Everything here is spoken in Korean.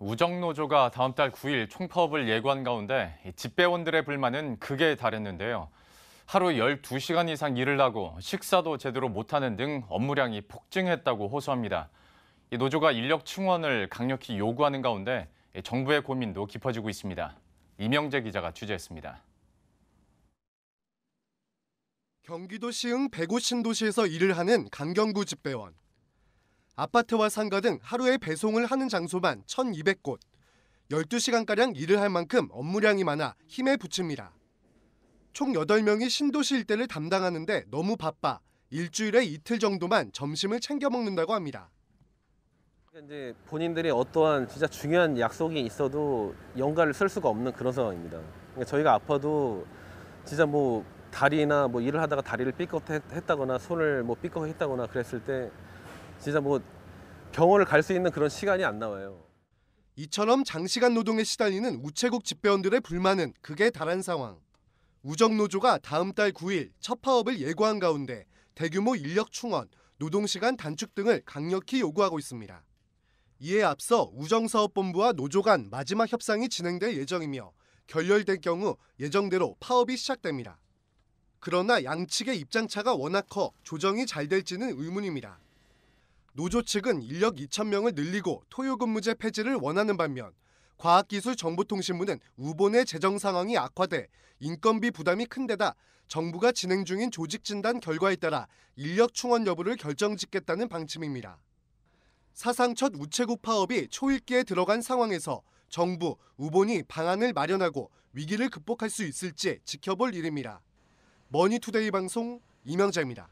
우정노조가 다음 달 9일 총파업을 예고한 가운데 집배원들의 불만은 극에 달했는데요. 하루 12시간 이상 일을 하고 식사도 제대로 못하는 등 업무량이 폭증했다고 호소합니다. 노조가 인력 충원을 강력히 요구하는 가운데 정부의 고민도 깊어지고 있습니다. 이명재 기자가 취재했습니다. 경기도 시흥 150도시에서 일을 하는 강경구 집배원. 아파트와 상가 등 하루에 배송을 하는 장소만 1,200곳. 12시간가량 일을 할 만큼 업무량이 많아 힘에 부칩니다. 총 8명이 신도시 일대를 담당하는데 너무 바빠 일주일에 이틀 정도만 점심을 챙겨 먹는다고 합니다. 이제 본인들이 어떠한 진짜 중요한 약속이 있어도 연가를 쓸 수가 없는 그런 상황입니다. 그러니까 저희가 아파도 진짜 뭐 다리나 뭐 일을 하다가 다리를 삐끗했다거나 손을 뭐 삐끗했다거나 그랬을 때 진짜 뭐 병원을 갈 수 있는 그런 시간이 안 나와요. 이처럼 장시간 노동에 시달리는 우체국 집배원들의 불만은 극에 달한 상황. 우정노조가 다음 달 9일 첫 파업을 예고한 가운데 대규모 인력 충원, 노동시간 단축 등을 강력히 요구하고 있습니다. 이에 앞서 우정사업본부와 노조 간 마지막 협상이 진행될 예정이며 결렬될 경우 예정대로 파업이 시작됩니다. 그러나 양측의 입장차가 워낙 커 조정이 잘 될지는 의문입니다. 노조 측은 인력 2천 명을 늘리고 토요 근무제 폐지를 원하는 반면 과학기술정보통신부는 우본의 재정 상황이 악화돼 인건비 부담이 큰 데다 정부가 진행 중인 조직 진단 결과에 따라 인력 충원 여부를 결정짓겠다는 방침입니다. 사상 첫 우체국 파업이 초읽기에 들어간 상황에서 정부, 우본이 방안을 마련하고 위기를 극복할 수 있을지 지켜볼 일입니다. 머니투데이 방송 이명자입니다.